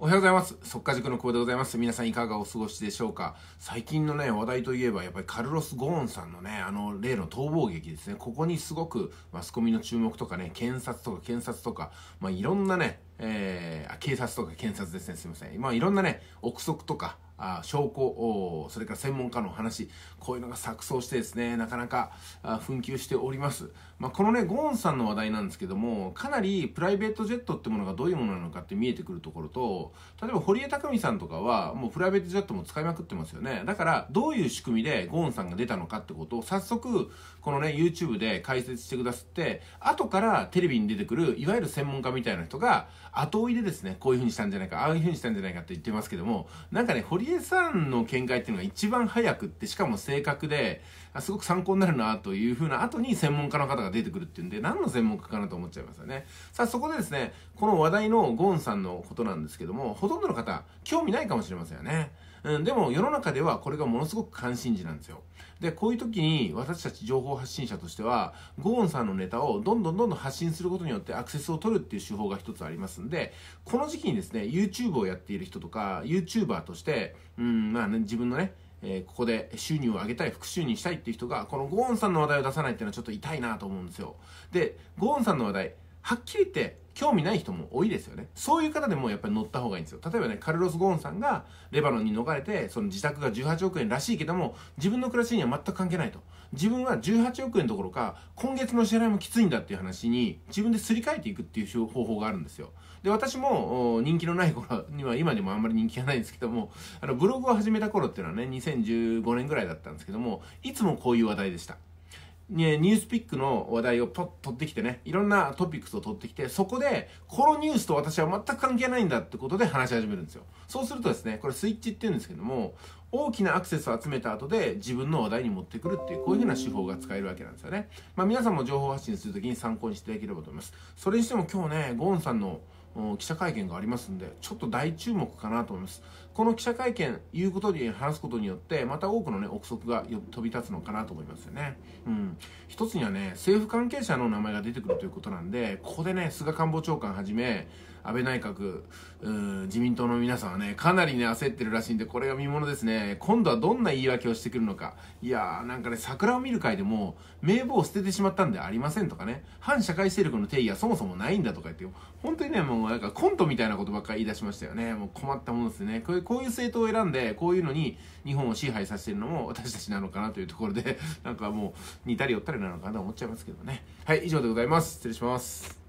おはようございます。速稼塾の久保でございます。皆さんいかがお過ごしでしょうか最近のね、話題といえば、やっぱりカルロス・ゴーンさんのね、あの、例の逃亡劇ですね。ここにすごくマスコミの注目とかね、検察とか検察とか、まあ、いろんなね、えー、警察とか検察ですね、すいません。まあ、いろんなね、憶測とか、あ証拠それから専門家の話こういうのが錯綜してですねなかなか紛糾しております、まあ、このねゴーンさんの話題なんですけどもかなりプライベートジェットってものがどういうものなのかって見えてくるところと例えば堀江匠さんとかはもうプライベートジェットも使いまくってますよねだからどういう仕組みでゴーンさんが出たのかってことを早速このね YouTube で解説してくださって後からテレビに出てくるいわゆる専門家みたいな人が後追いでですねこういうふうにしたんじゃないかああいうふうにしたんじゃないかって言ってますけどもなんかね堀江江さんの見解っていうのが一番早くってしかも正確ですごく参考になるなというふうな後に専門家の方が出てくるっていうんで何の専門家かなと思っちゃいますよねさあそこでですねこの話題のゴーンさんのことなんですけどもほとんどの方興味ないかもしれませんよねうん、でも世の中ではこれがものすごく関心事なんですよ。で、こういう時に私たち情報発信者としては、ゴーンさんのネタをどんどんどんどん発信することによってアクセスを取るっていう手法が一つありますんで、この時期にですね、YouTube をやっている人とか、YouTuber として、うんまあね、自分のね、えー、ここで収入を上げたい、副収入したいっていう人が、このゴーンさんの話題を出さないっていうのはちょっと痛いなと思うんですよ。で、ゴーンさんの話題、はっきり言って興味ない人も多いですよね。そういう方でもやっぱり乗った方がいいんですよ。例えばね、カルロス・ゴーンさんがレバノンに逃れて、その自宅が18億円らしいけども、自分の暮らしには全く関係ないと。自分は18億円どころか、今月の支払いもきついんだっていう話に、自分ですり替えていくっていう方法があるんですよ。で、私も人気のない頃には、今でもあんまり人気がないんですけども、あの、ブログを始めた頃っていうのはね、2015年ぐらいだったんですけども、いつもこういう話題でした。ね、ニュースピックの話題をと取ってきてね、いろんなトピックスを取ってきて、そこで、このニュースと私は全く関係ないんだってことで話し始めるんですよ。そうするとですね、これスイッチって言うんですけども、大きなアクセスを集めた後で自分の話題に持ってくるっていう、こういうふうな手法が使えるわけなんですよね。まあ皆さんも情報発信するときに参考にしていただければと思います。それにしても今日ね、ゴーンさんの記者会見がありますんで、ちょっと大注目かなと思います。この記者会見、言うことに話すことによって、また多くのね、憶測が飛び立つのかなと思いますよね。うん。一つにはね、政府関係者の名前が出てくるということなんで、ここでね、菅官房長官はじめ、安倍内閣、自民党の皆さんはね、かなりね、焦ってるらしいんで、これが見ものですね。今度はどんな言い訳をしてくるのか。いやー、なんかね、桜を見る会でも、名簿を捨ててしまったんでありませんとかね、反社会勢力の定義はそもそもないんだとか言って、本当にね、もうなんかコントみたいなことばっかり言い出しましたよね。もう困ったものですね。こういう、こういう政党を選んで、こういうのに日本を支配させてるのも私たちなのかなというところで、なんかもう、似たり寄ったりなのかなと思っちゃいますけどね。はい、以上でございます。失礼します。